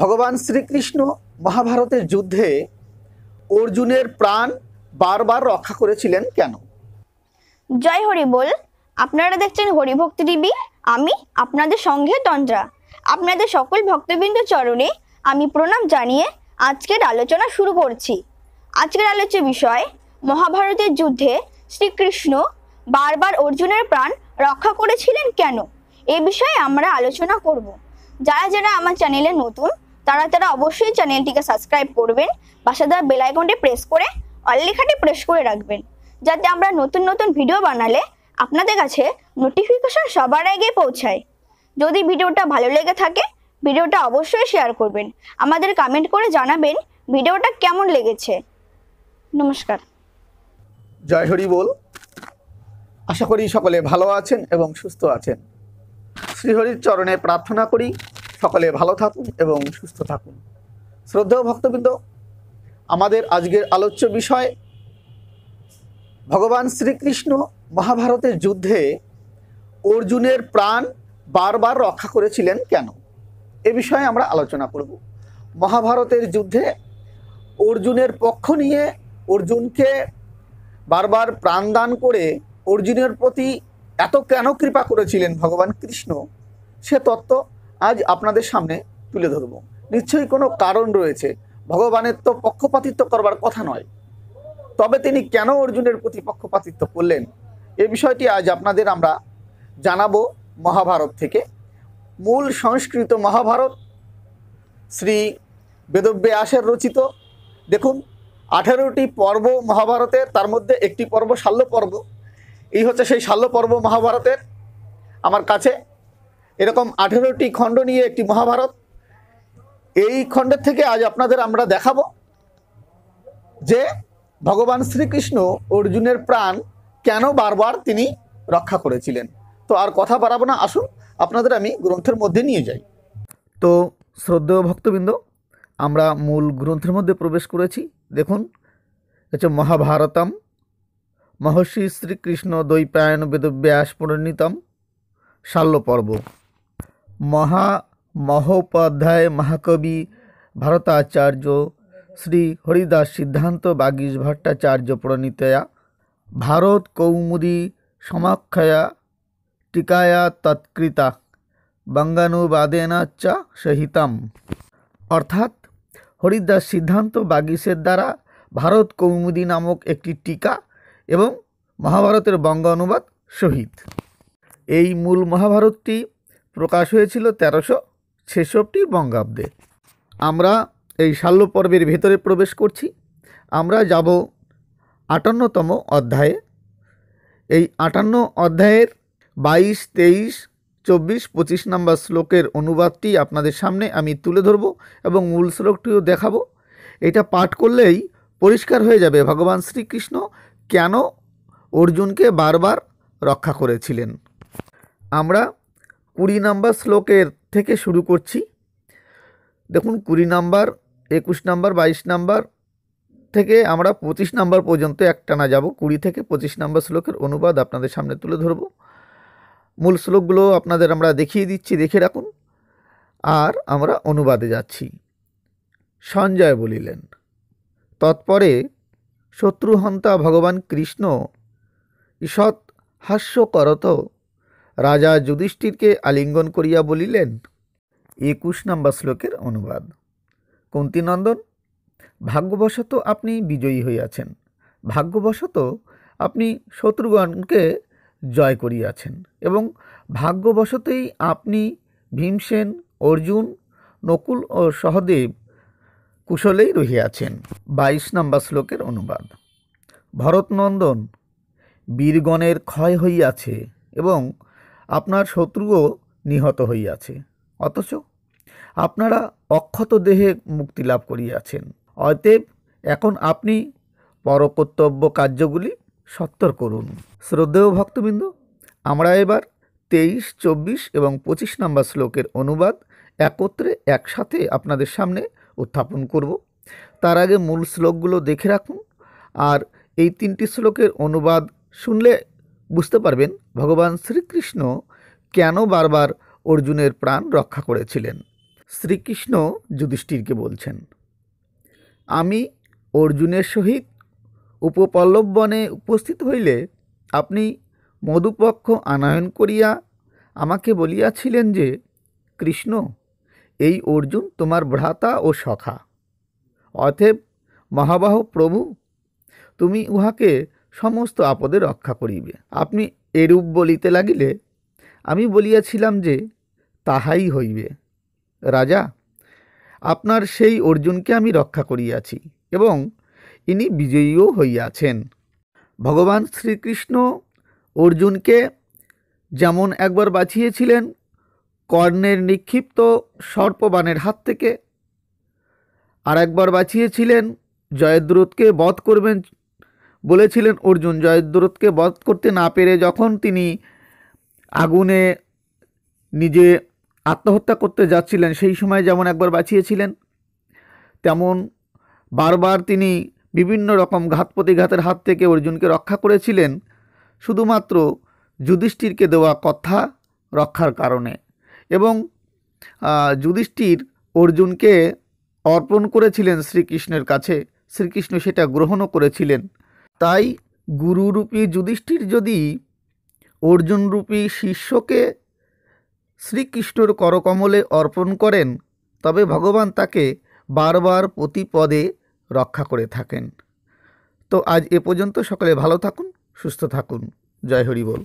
ভগবান শ্রীকৃষ্ণ মহাভারতের যুদ্ধে অর্জুনের প্রাণ বারবার রক্ষা করেছিলেন কেন জয় হরি বল আপনারা দেখছেন হরিভক্তি দেবী আমি আপনাদের সঙ্গে তন্দ্রা আপনাদের সকল ভক্তবৃন্দ চরণে আমি প্রণাম জানিয়ে আজকের আলোচনা শুরু করছি আজকের আলোচ্য বিষয় মহাভারতের যুদ্ধে শ্রীকৃষ্ণ বারবার অর্জুনের প্রাণ রক্ষা করেছিলেন কেন এ বিষয়ে আমরা আলোচনা করব যারা যারা আমার চ্যানেলে নতুন তারা তারা অবশ্যই চ্যানেলটিকে সাবস্ক্রাইব করবেন বাসা দেওয়া বেল আইকনটি প্রেস করে অল লেখাটি প্রেস করে রাখবেন যাতে আমরা নতুন নতুন ভিডিও বানালে আপনাদের কাছে নোটিফিকেশন সবার আগে পৌঁছায় যদি ভিডিওটা ভালো লেগে থাকে ভিডিওটা অবশ্যই শেয়ার করবেন আমাদের কমেন্ট করে জানাবেন ভিডিওটা কেমন লেগেছে নমস্কার জয় হরি বল আশা করি সকলে ভালো আছেন এবং সুস্থ আছেন শ্রীহরির চরণে প্রার্থনা করি সকলে ভালো থাকুন এবং সুস্থ থাকুন শ্রদ্ধেয় ভক্তবৃন্দ আমাদের আজকের আলোচ্য বিষয় ভগবান শ্রীকৃষ্ণ মহাভারতের যুদ্ধে অর্জুনের প্রাণ বারবার রক্ষা করেছিলেন কেন এ বিষয়ে আমরা আলোচনা করব মহাভারতের যুদ্ধে অর্জুনের পক্ষ নিয়ে অর্জুনকে বারবার প্রাণদান করে অর্জুনের প্রতি এত কেন কৃপা করেছিলেন ভগবান কৃষ্ণ সে তত্ত্ব আজ আপনাদের সামনে তুলে ধরব নিশ্চয়ই কোনো কারণ রয়েছে ভগবানের তো পক্ষপাতিত্ব করবার কথা নয় তবে তিনি কেন অর্জুনের প্রতি পক্ষপাতিত্ব করলেন এ বিষয়টি আজ আপনাদের আমরা জানাবো মহাভারত থেকে মূল সংস্কৃত মহাভারত শ্রী বেদব্যাসের রচিত দেখুন আঠেরোটি পর্ব মহাভারতের তার মধ্যে একটি পর্ব শাল্য পর্ব এই হচ্ছে সেই শাল্য পর্ব মহাভারতের আমার কাছে এরকম আঠেরোটি খণ্ড নিয়ে একটি মহাভারত এই খণ্ডের থেকে আজ আপনাদের আমরা দেখাবো যে ভগবান শ্রীকৃষ্ণ অর্জুনের প্রাণ কেন বারবার তিনি রক্ষা করেছিলেন তো আর কথা বাড়াবো না আসুন আপনাদের আমি গ্রন্থের মধ্যে নিয়ে যাই তো শ্রদ্ধেয় ভক্তবৃন্দ আমরা মূল গ্রন্থের মধ্যে প্রবেশ করেছি দেখুন হচ্ছে মহাভারতম মহর্ষি শ্রীকৃষ্ণ দৈপায়ন বেদব্যাস প্রণীতম শাল্য পর্ব মহা মহোপাধ্যায় মহাকবি ভারতাচার্য শ্রী হরিদাস সিদ্ধান্ত বাগীশ ভট্টাচার্য প্রণীতয়া ভারত কৌমুদী সমাক্ষয়া টিকায়া তৎকৃতা বঙ্গানুবাদেনাচ্চা সহিতাম অর্থাৎ হরিদাস সিদ্ধান্ত বাগিসের দ্বারা ভারত কৌমুদী নামক একটি টিকা এবং মহাভারতের বঙ্গ অনুবাদ সহিত এই মূল মহাভারতটি প্রকাশ হয়েছিল তেরোশো ছেষট্টি বঙ্গাব্দে আমরা এই শাল্য পর্বের ভেতরে প্রবেশ করছি আমরা যাব আটান্নতম অধ্যায়ে এই আটান্ন অধ্যায়ের বাইশ তেইশ চব্বিশ পঁচিশ নম্বর শ্লোকের অনুবাদটি আপনাদের সামনে আমি তুলে ধরব এবং মূল শ্লোকটিও দেখাবো এটা পাঠ করলেই পরিষ্কার হয়ে যাবে ভগবান শ্রীকৃষ্ণ কেন অর্জুনকে বারবার রক্ষা করেছিলেন আমরা কুড়ি নাম্বার শ্লোকের থেকে শুরু করছি দেখুন কুড়ি নাম্বার একুশ নাম্বার বাইশ নাম্বার থেকে আমরা পঁচিশ নাম্বার পর্যন্ত একটানা যাব কুড়ি থেকে পঁচিশ নাম্বার শ্লোকের অনুবাদ আপনাদের সামনে তুলে ধরব মূল শ্লোকগুলো আপনাদের আমরা দেখিয়ে দিচ্ছি দেখে রাখুন আর আমরা অনুবাদে যাচ্ছি সঞ্জয় বলিলেন তৎপরে শত্রুহন্তা ভগবান কৃষ্ণ ঈষৎ হাস্যকরত রাজা যুধিষ্ঠিরকে আলিঙ্গন করিয়া বলিলেন একুশ নম্বর শ্লোকের অনুবাদ কুন্তিনন্দন ভাগ্যবশত আপনি বিজয়ী হইয়াছেন ভাগ্যবশত আপনি শত্রুগণকে জয় করিয়াছেন এবং ভাগ্যবশতই আপনি ভীমসেন অর্জুন নকুল ও সহদেব কুশলেই রহিয়াছেন বাইশ নম্বর শ্লোকের অনুবাদ ভরতনন্দন বীরগণের ক্ষয় হইয়াছে এবং আপনার শত্রুও নিহত হইয়াছে অথচ আপনারা অক্ষত দেহে মুক্তি লাভ করিয়াছেন অতএব এখন আপনি পরকর্তব্য কার্যগুলি সত্তর করুন শ্রদ্ধেয় ভক্তবৃন্দ আমরা এবার তেইশ চব্বিশ এবং পঁচিশ নম্বর শ্লোকের অনুবাদ একত্রে একসাথে আপনাদের সামনে উত্থাপন করব তার আগে মূল শ্লোকগুলো দেখে রাখুন আর এই তিনটি শ্লোকের অনুবাদ শুনলে বুঝতে পারবেন ভগবান শ্রীকৃষ্ণ কেন বারবার অর্জুনের প্রাণ রক্ষা করেছিলেন শ্রীকৃষ্ণ যুধিষ্ঠিরকে বলছেন আমি অর্জুনের সহিত উপপল্লবনে উপস্থিত হইলে আপনি মধুপক্ষ আনায়ন করিয়া আমাকে বলিয়াছিলেন যে কৃষ্ণ এই অর্জুন তোমার ভ্রাতা ও সখা অথেব মহাবাহ প্রভু তুমি উহাকে সমস্ত আপদে রক্ষা করিবে আপনি এরূপ বলিতে লাগিলে আমি বলিয়াছিলাম যে তাহাই হইবে রাজা আপনার সেই অর্জুনকে আমি রক্ষা করিয়াছি এবং ইনি বিজয়ীও হইয়াছেন ভগবান শ্রীকৃষ্ণ অর্জুনকে যেমন একবার বাঁচিয়েছিলেন কর্ণের নিক্ষিপ্ত সর্পবাণের হাত থেকে আর একবার বাঁচিয়েছিলেন জয়দ্রুতকে বধ করবেন বলেছিলেন অর্জুন জয়দ্রথকে বধ করতে না পেরে যখন তিনি আগুনে নিজে আত্মহত্যা করতে যাচ্ছিলেন সেই সময় যেমন একবার বাঁচিয়েছিলেন তেমন বারবার তিনি বিভিন্ন রকম ঘাত প্রতিঘাতের হাত থেকে অর্জুনকে রক্ষা করেছিলেন শুধুমাত্র যুধিষ্ঠিরকে দেওয়া কথা রক্ষার কারণে এবং যুধিষ্ঠির অর্জুনকে অর্পণ করেছিলেন শ্রীকৃষ্ণের কাছে শ্রীকৃষ্ণ সেটা গ্রহণও করেছিলেন তাই গুরুরূপী যুধিষ্ঠির যদি অর্জুনরূপী শিষ্যকে শ্রীকৃষ্ণর করকমলে অর্পণ করেন তবে ভগবান তাকে বারবার প্রতি পদে রক্ষা করে থাকেন তো আজ এ পর্যন্ত সকলে ভালো থাকুন সুস্থ থাকুন জয় হরি বল